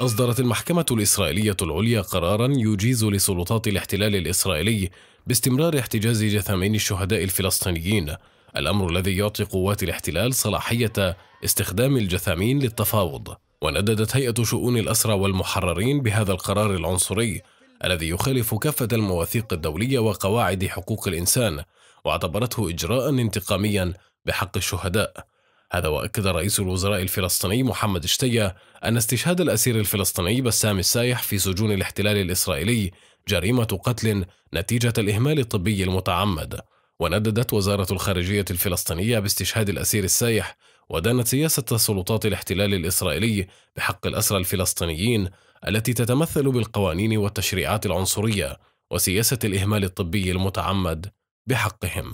أصدرت المحكمة الإسرائيلية العليا قرارا يجيز لسلطات الاحتلال الإسرائيلي باستمرار احتجاز جثامين الشهداء الفلسطينيين الأمر الذي يعطي قوات الاحتلال صلاحية استخدام الجثامين للتفاوض ونددت هيئة شؤون الأسرى والمحررين بهذا القرار العنصري الذي يخالف كافة المواثيق الدولية وقواعد حقوق الإنسان واعتبرته إجراء انتقاميا بحق الشهداء هذا وأكد رئيس الوزراء الفلسطيني محمد شتية أن استشهاد الأسير الفلسطيني بسام السايح في سجون الاحتلال الإسرائيلي جريمة قتل نتيجة الإهمال الطبي المتعمد ونددت وزارة الخارجية الفلسطينية باستشهاد الأسير السايح ودانت سياسة سلطات الاحتلال الإسرائيلي بحق الأسرى الفلسطينيين التي تتمثل بالقوانين والتشريعات العنصرية وسياسة الإهمال الطبي المتعمد بحقهم